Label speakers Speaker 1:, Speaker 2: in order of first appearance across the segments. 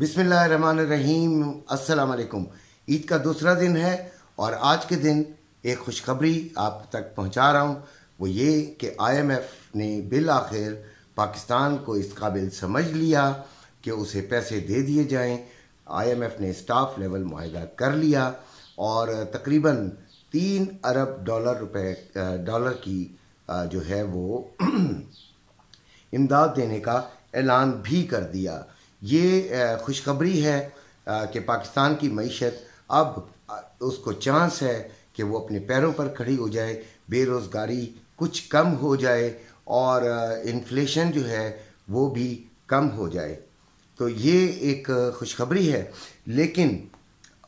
Speaker 1: बिसमीम असलकुम ईद का दूसरा दिन है और आज के दिन एक खुशखबरी आप तक पहुंचा रहा हूं वो ये कि आईएमएफ ने बिल आखिर पाकिस्तान को इस काबिल समझ लिया कि उसे पैसे दे दिए जाएं आईएमएफ ने स्टाफ लेवल माहा कर लिया और तकरीबन तीन अरब डॉलर रुपए डॉलर की जो है वो इमदाद देने का ऐलान भी कर दिया ये खुशखबरी है कि पाकिस्तान की मीशत अब उसको चांस है कि वो अपने पैरों पर खड़ी हो जाए बेरोज़गारी कुछ कम हो जाए और इन्फ्लेशन जो है वो भी कम हो जाए तो ये एक खुशखबरी है लेकिन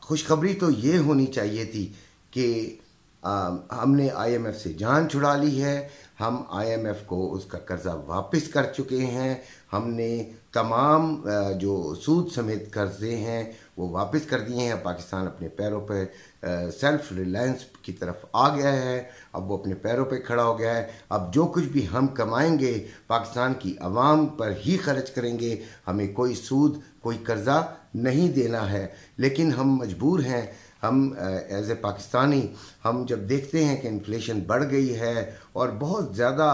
Speaker 1: खुशखबरी तो ये होनी चाहिए थी कि हमने आईएमएफ से जान छुड़ा ली है हम आईएमएफ को उसका कर्ज़ा वापस कर चुके हैं हमने तमाम जो सूद समेत कर्ज़े हैं वो वापस कर दिए हैं पाकिस्तान अपने पैरों पर पे, सेल्फ रिलायंस की तरफ आ गया है अब वो अपने पैरों पे खड़ा हो गया है अब जो कुछ भी हम कमाएंगे पाकिस्तान की आवाम पर ही खर्च करेंगे हमें कोई सूद कोई कर्ज़ा नहीं देना है लेकिन हम मजबूर हैं हम एज ए पाकिस्तानी हम जब देखते हैं कि इन्फ्लेशन बढ़ गई है और बहुत ज़्यादा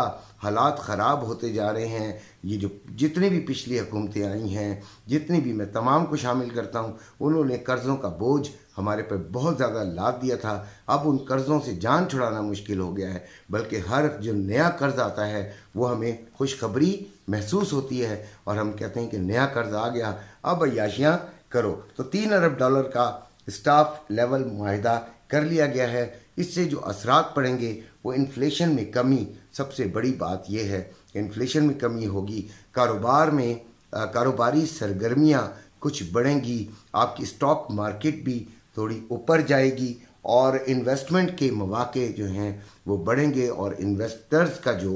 Speaker 1: हालात ख़राब होते जा रहे हैं ये जो जितनी भी पिछली हुकूमतें आई हैं जितनी भी मैं तमाम को शामिल करता हूँ उन्होंने कर्ज़ों का बोझ हमारे पर बहुत ज़्यादा लाद दिया था अब उन कर्ज़ों से जान छुड़ाना मुश्किल हो गया है बल्कि हर जो नया कर्ज़ आता है वो हमें खुशखबरी महसूस होती है और हम कहते हैं कि नया कर्ज़ आ गया अब अयाशियाँ करो तो तीन अरब डॉलर का स्टाफ लेवल माहिदा कर लिया गया है इससे जो असरात पड़ेंगे वो इन्फ्लेशन में कमी सबसे बड़ी बात यह है इन्फ्लेशन में कमी होगी कारोबार में कारोबारी सरगर्मियाँ कुछ बढ़ेंगी आपकी स्टॉक मार्केट भी थोड़ी ऊपर जाएगी और इन्वेस्टमेंट के मौाक़े जो हैं वो बढ़ेंगे और इन्वेस्टर्स का जो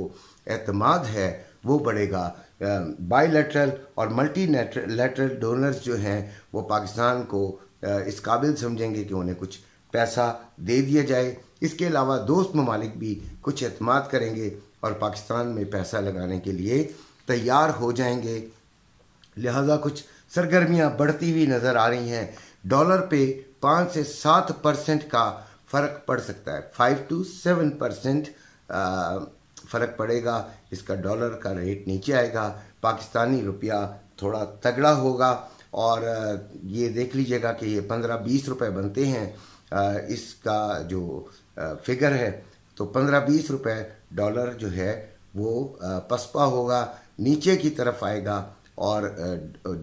Speaker 1: अतमाद है वो बढ़ेगा बाईलेटरल और मल्टी लेटरल डोनर्स जो हैं वो पाकिस्तान को इस काबिल समझेंगे कि उन्हें कुछ पैसा दे दिया जाए इसके अलावा दोस्त ममालिक भी कुछ अहतम करेंगे और पाकिस्तान में पैसा लगाने के लिए तैयार हो जाएंगे लिहाजा कुछ सरगर्मियां बढ़ती हुई नज़र आ रही हैं डॉलर पे पाँच से सात परसेंट का फ़र्क पड़ सकता है फाइव टू सेवन परसेंट फ़र्क पड़ेगा इसका डॉलर का रेट नीचे आएगा पाकिस्तानी रुपया थोड़ा तगड़ा होगा और ये देख लीजिएगा कि ये पंद्रह बीस रुपए बनते हैं इसका जो फिगर है तो पंद्रह बीस रुपए डॉलर जो है वो पसपा होगा नीचे की तरफ आएगा और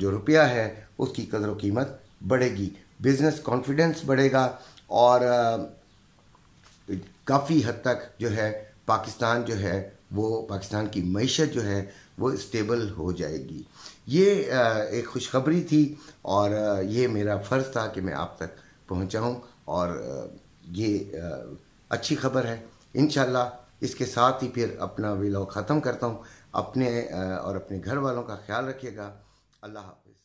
Speaker 1: जो रुपया है उसकी कदर कीमत बढ़ेगी बिजनेस कॉन्फिडेंस बढ़ेगा और काफ़ी हद तक जो है पाकिस्तान जो है वो पाकिस्तान की मीशत जो है वो स्टेबल हो जाएगी ये एक खुशखबरी थी और ये मेरा फ़र्ज़ था कि मैं आप तक पहुँचाऊँ और ये अच्छी खबर है इन इसके साथ ही फिर अपना विलॉग ख़त्म करता हूँ अपने और अपने घर वालों का ख्याल रखिएगा अल्लाह हाफिज़